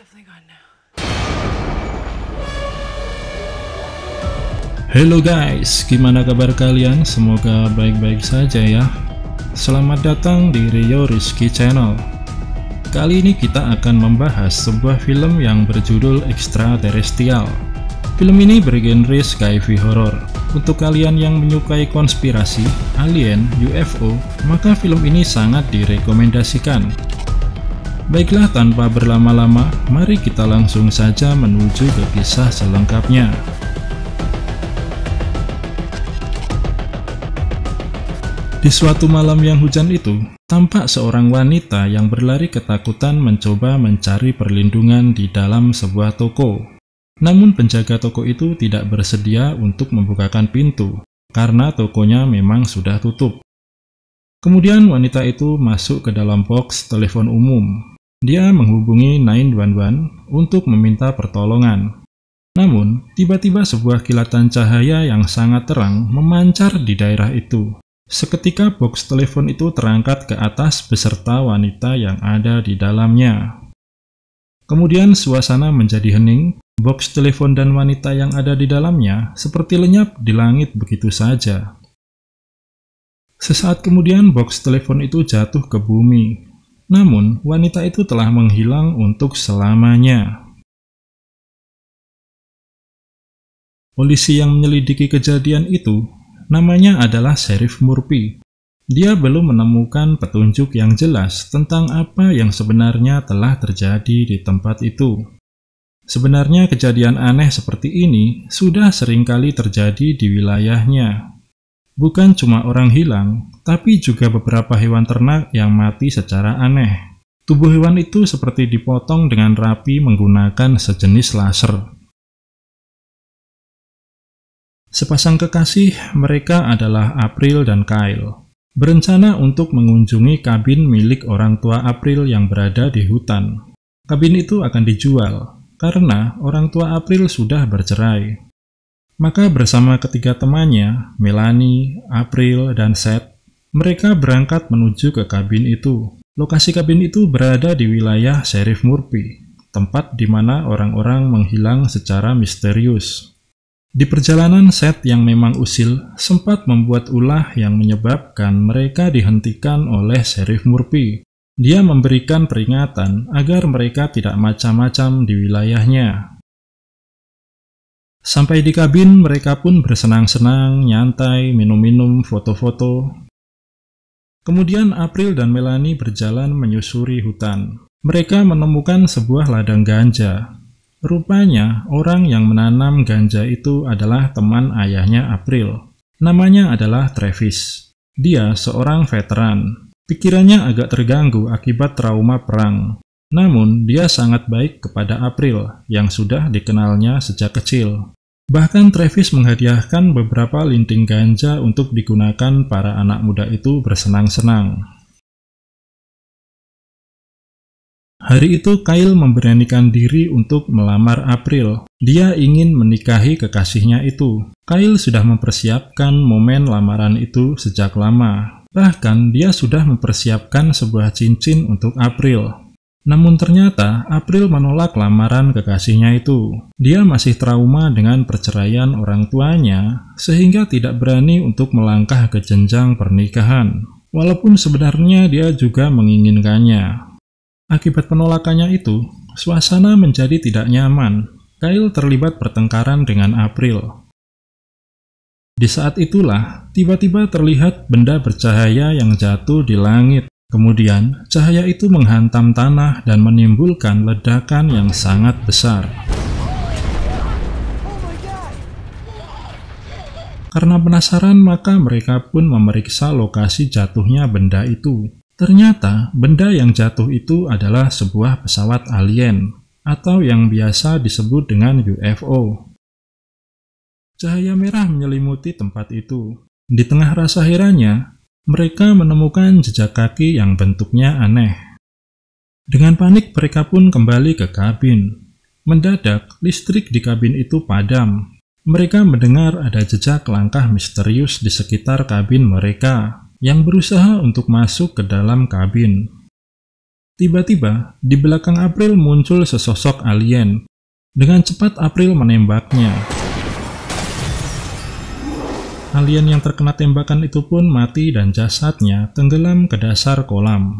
Halo Hello guys, gimana kabar kalian? Semoga baik-baik saja ya. Selamat datang di Rio Rizky Channel. Kali ini kita akan membahas sebuah film yang berjudul Extraterrestrial. Film ini bergenre sci-fi horror. Untuk kalian yang menyukai konspirasi, alien, UFO, maka film ini sangat direkomendasikan Baiklah tanpa berlama-lama, mari kita langsung saja menuju ke kisah selengkapnya. Di suatu malam yang hujan itu, tampak seorang wanita yang berlari ketakutan mencoba mencari perlindungan di dalam sebuah toko. Namun penjaga toko itu tidak bersedia untuk membukakan pintu, karena tokonya memang sudah tutup. Kemudian wanita itu masuk ke dalam box telepon umum. Dia menghubungi 911 untuk meminta pertolongan. Namun, tiba-tiba sebuah kilatan cahaya yang sangat terang memancar di daerah itu. Seketika box telepon itu terangkat ke atas beserta wanita yang ada di dalamnya. Kemudian suasana menjadi hening, box telepon dan wanita yang ada di dalamnya seperti lenyap di langit begitu saja. Sesaat kemudian box telepon itu jatuh ke bumi namun, wanita itu telah menghilang untuk selamanya. Polisi yang menyelidiki kejadian itu, namanya adalah Sheriff Murphy. Dia belum menemukan petunjuk yang jelas tentang apa yang sebenarnya telah terjadi di tempat itu. Sebenarnya kejadian aneh seperti ini sudah seringkali terjadi di wilayahnya, Bukan cuma orang hilang, tapi juga beberapa hewan ternak yang mati secara aneh. Tubuh hewan itu seperti dipotong dengan rapi menggunakan sejenis laser. Sepasang kekasih mereka adalah April dan Kyle. Berencana untuk mengunjungi kabin milik orang tua April yang berada di hutan. Kabin itu akan dijual karena orang tua April sudah bercerai. Maka bersama ketiga temannya, Melanie, April, dan Seth, mereka berangkat menuju ke kabin itu. Lokasi kabin itu berada di wilayah Sheriff Murphy, tempat di mana orang-orang menghilang secara misterius. Di perjalanan Seth yang memang usil, sempat membuat ulah yang menyebabkan mereka dihentikan oleh Sheriff Murphy. Dia memberikan peringatan agar mereka tidak macam-macam di wilayahnya, Sampai di kabin, mereka pun bersenang-senang, nyantai, minum-minum, foto-foto. Kemudian April dan Melanie berjalan menyusuri hutan. Mereka menemukan sebuah ladang ganja. Rupanya, orang yang menanam ganja itu adalah teman ayahnya April. Namanya adalah Travis. Dia seorang veteran. Pikirannya agak terganggu akibat trauma perang. Namun, dia sangat baik kepada April yang sudah dikenalnya sejak kecil. Bahkan Travis menghadiahkan beberapa linting ganja untuk digunakan para anak muda itu bersenang-senang. Hari itu Kyle memberanikan diri untuk melamar April. Dia ingin menikahi kekasihnya itu. Kyle sudah mempersiapkan momen lamaran itu sejak lama. Bahkan dia sudah mempersiapkan sebuah cincin untuk April. Namun ternyata April menolak lamaran kekasihnya itu. Dia masih trauma dengan perceraian orang tuanya sehingga tidak berani untuk melangkah ke jenjang pernikahan. Walaupun sebenarnya dia juga menginginkannya. Akibat penolakannya itu, suasana menjadi tidak nyaman. Kyle terlibat pertengkaran dengan April. Di saat itulah, tiba-tiba terlihat benda bercahaya yang jatuh di langit. Kemudian, cahaya itu menghantam tanah dan menimbulkan ledakan yang sangat besar. Karena penasaran, maka mereka pun memeriksa lokasi jatuhnya benda itu. Ternyata, benda yang jatuh itu adalah sebuah pesawat alien, atau yang biasa disebut dengan UFO. Cahaya merah menyelimuti tempat itu. Di tengah rasa herannya, mereka menemukan jejak kaki yang bentuknya aneh. Dengan panik, mereka pun kembali ke kabin. Mendadak, listrik di kabin itu padam. Mereka mendengar ada jejak langkah misterius di sekitar kabin mereka yang berusaha untuk masuk ke dalam kabin. Tiba-tiba, di belakang April muncul sesosok alien. Dengan cepat April menembaknya. Alien yang terkena tembakan itu pun mati dan jasadnya tenggelam ke dasar kolam.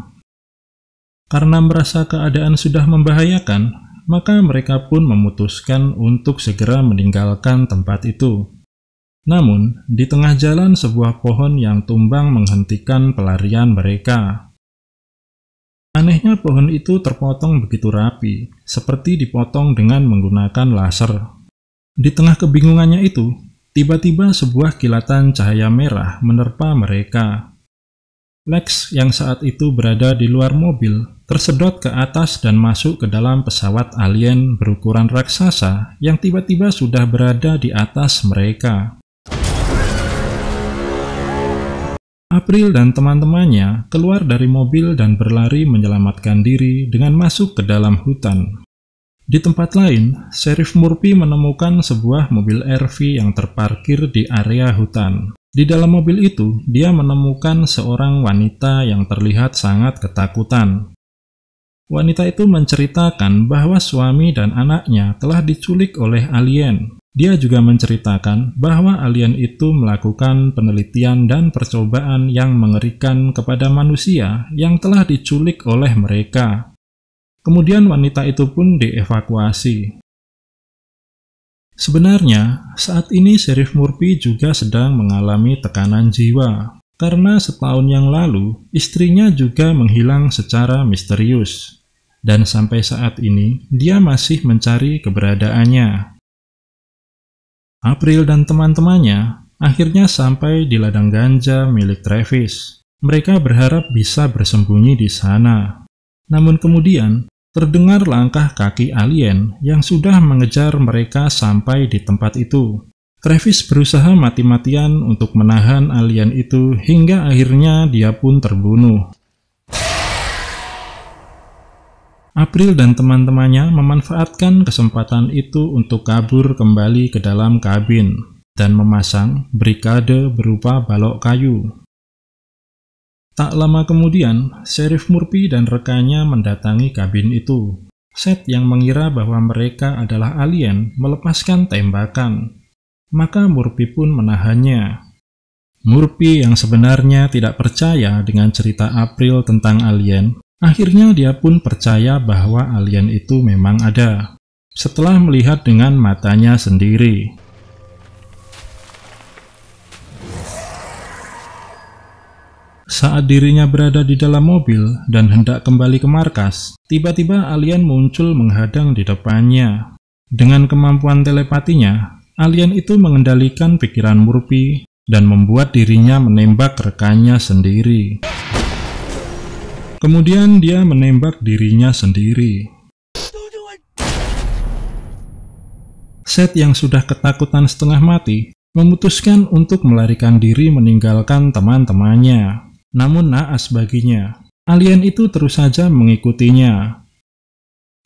Karena merasa keadaan sudah membahayakan, maka mereka pun memutuskan untuk segera meninggalkan tempat itu. Namun, di tengah jalan sebuah pohon yang tumbang menghentikan pelarian mereka. Anehnya pohon itu terpotong begitu rapi, seperti dipotong dengan menggunakan laser. Di tengah kebingungannya itu, Tiba-tiba sebuah kilatan cahaya merah menerpa mereka. Lex yang saat itu berada di luar mobil tersedot ke atas dan masuk ke dalam pesawat alien berukuran raksasa yang tiba-tiba sudah berada di atas mereka. April dan teman-temannya keluar dari mobil dan berlari menyelamatkan diri dengan masuk ke dalam hutan. Di tempat lain, Sheriff Murphy menemukan sebuah mobil RV yang terparkir di area hutan. Di dalam mobil itu, dia menemukan seorang wanita yang terlihat sangat ketakutan. Wanita itu menceritakan bahwa suami dan anaknya telah diculik oleh alien. Dia juga menceritakan bahwa alien itu melakukan penelitian dan percobaan yang mengerikan kepada manusia yang telah diculik oleh mereka. Kemudian wanita itu pun dievakuasi. Sebenarnya, saat ini Sheriff Murphy juga sedang mengalami tekanan jiwa karena setahun yang lalu istrinya juga menghilang secara misterius dan sampai saat ini dia masih mencari keberadaannya. April dan teman-temannya akhirnya sampai di ladang ganja milik Travis. Mereka berharap bisa bersembunyi di sana namun kemudian, terdengar langkah kaki alien yang sudah mengejar mereka sampai di tempat itu. Travis berusaha mati-matian untuk menahan alien itu hingga akhirnya dia pun terbunuh. April dan teman-temannya memanfaatkan kesempatan itu untuk kabur kembali ke dalam kabin dan memasang brikade berupa balok kayu Tak lama kemudian, Sheriff Murphy dan rekannya mendatangi kabin itu. Seth yang mengira bahwa mereka adalah alien melepaskan tembakan. Maka Murphy pun menahannya. Murphy yang sebenarnya tidak percaya dengan cerita April tentang alien, akhirnya dia pun percaya bahwa alien itu memang ada. Setelah melihat dengan matanya sendiri, Saat dirinya berada di dalam mobil dan hendak kembali ke markas, tiba-tiba alien muncul menghadang di depannya. Dengan kemampuan telepatinya, alien itu mengendalikan pikiran Murphy dan membuat dirinya menembak rekannya sendiri. Kemudian dia menembak dirinya sendiri. Seth yang sudah ketakutan setengah mati memutuskan untuk melarikan diri meninggalkan teman-temannya namun naas baginya. Alien itu terus saja mengikutinya.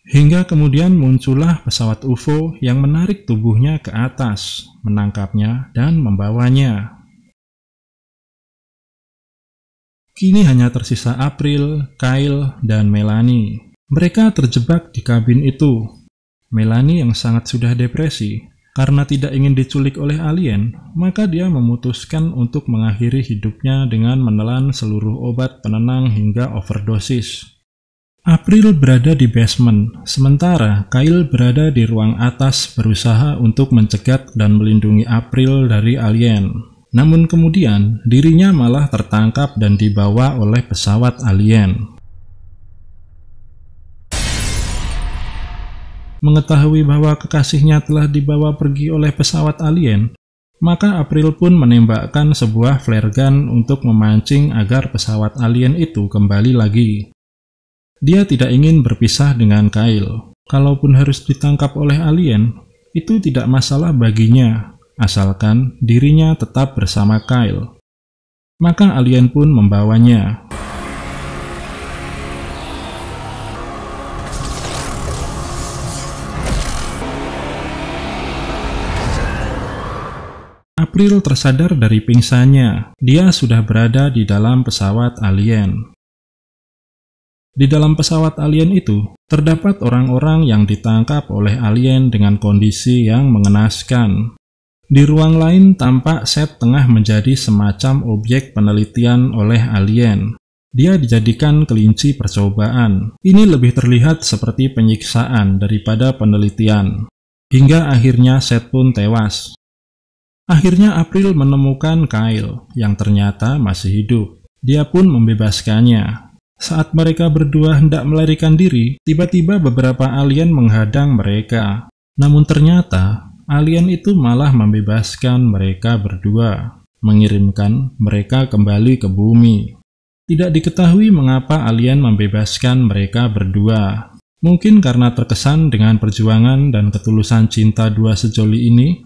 Hingga kemudian muncullah pesawat UFO yang menarik tubuhnya ke atas, menangkapnya dan membawanya. Kini hanya tersisa April, Kyle, dan Melanie. Mereka terjebak di kabin itu. Melanie yang sangat sudah depresi karena tidak ingin diculik oleh alien, maka dia memutuskan untuk mengakhiri hidupnya dengan menelan seluruh obat penenang hingga overdosis. April berada di basement, sementara Kyle berada di ruang atas berusaha untuk mencegat dan melindungi April dari alien. Namun kemudian, dirinya malah tertangkap dan dibawa oleh pesawat alien. mengetahui bahwa kekasihnya telah dibawa pergi oleh pesawat alien, maka April pun menembakkan sebuah flare gun untuk memancing agar pesawat alien itu kembali lagi. Dia tidak ingin berpisah dengan Kyle. Kalaupun harus ditangkap oleh alien, itu tidak masalah baginya, asalkan dirinya tetap bersama Kyle. Maka alien pun membawanya. April tersadar dari pingsannya. Dia sudah berada di dalam pesawat alien. Di dalam pesawat alien itu, terdapat orang-orang yang ditangkap oleh alien dengan kondisi yang mengenaskan. Di ruang lain tampak set tengah menjadi semacam objek penelitian oleh alien. Dia dijadikan kelinci percobaan. Ini lebih terlihat seperti penyiksaan daripada penelitian. Hingga akhirnya Seth pun tewas. Akhirnya April menemukan Kyle yang ternyata masih hidup. Dia pun membebaskannya. Saat mereka berdua hendak melarikan diri, tiba-tiba beberapa alien menghadang mereka. Namun ternyata, alien itu malah membebaskan mereka berdua, mengirimkan mereka kembali ke bumi. Tidak diketahui mengapa alien membebaskan mereka berdua. Mungkin karena terkesan dengan perjuangan dan ketulusan cinta dua sejoli ini,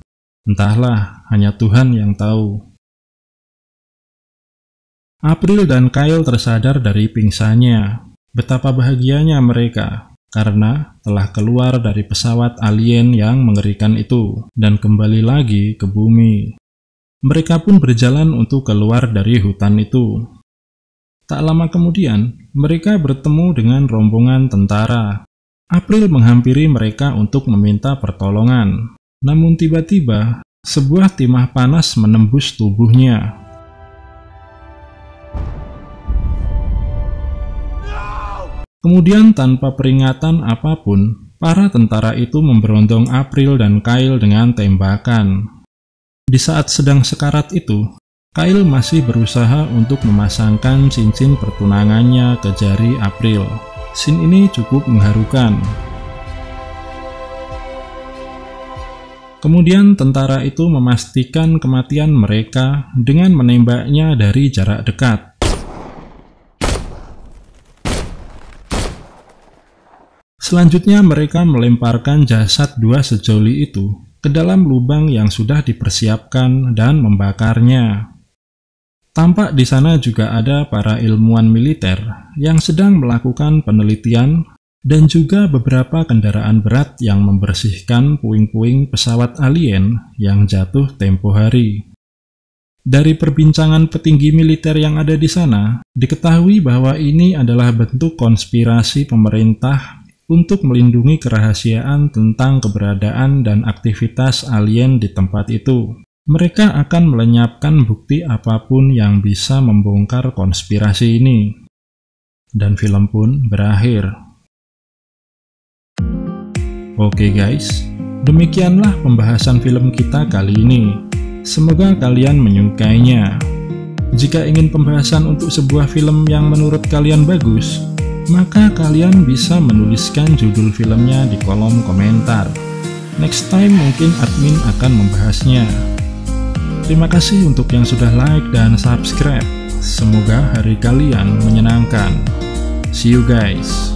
Entahlah, hanya Tuhan yang tahu. April dan Kyle tersadar dari pingsannya. Betapa bahagianya mereka karena telah keluar dari pesawat alien yang mengerikan itu dan kembali lagi ke bumi. Mereka pun berjalan untuk keluar dari hutan itu. Tak lama kemudian, mereka bertemu dengan rombongan tentara. April menghampiri mereka untuk meminta pertolongan. Namun tiba-tiba, sebuah timah panas menembus tubuhnya. Kemudian tanpa peringatan apapun, para tentara itu memberondong April dan Kyle dengan tembakan. Di saat sedang sekarat itu, Kyle masih berusaha untuk memasangkan cincin pertunangannya ke jari April. Scene ini cukup mengharukan, Kemudian tentara itu memastikan kematian mereka dengan menembaknya dari jarak dekat. Selanjutnya mereka melemparkan jasad dua sejoli itu ke dalam lubang yang sudah dipersiapkan dan membakarnya. Tampak di sana juga ada para ilmuwan militer yang sedang melakukan penelitian dan juga beberapa kendaraan berat yang membersihkan puing-puing pesawat alien yang jatuh tempo hari. Dari perbincangan petinggi militer yang ada di sana, diketahui bahwa ini adalah bentuk konspirasi pemerintah untuk melindungi kerahasiaan tentang keberadaan dan aktivitas alien di tempat itu. Mereka akan melenyapkan bukti apapun yang bisa membongkar konspirasi ini. Dan film pun berakhir. Oke guys, demikianlah pembahasan film kita kali ini. Semoga kalian menyukainya. Jika ingin pembahasan untuk sebuah film yang menurut kalian bagus, maka kalian bisa menuliskan judul filmnya di kolom komentar. Next time mungkin admin akan membahasnya. Terima kasih untuk yang sudah like dan subscribe. Semoga hari kalian menyenangkan. See you guys.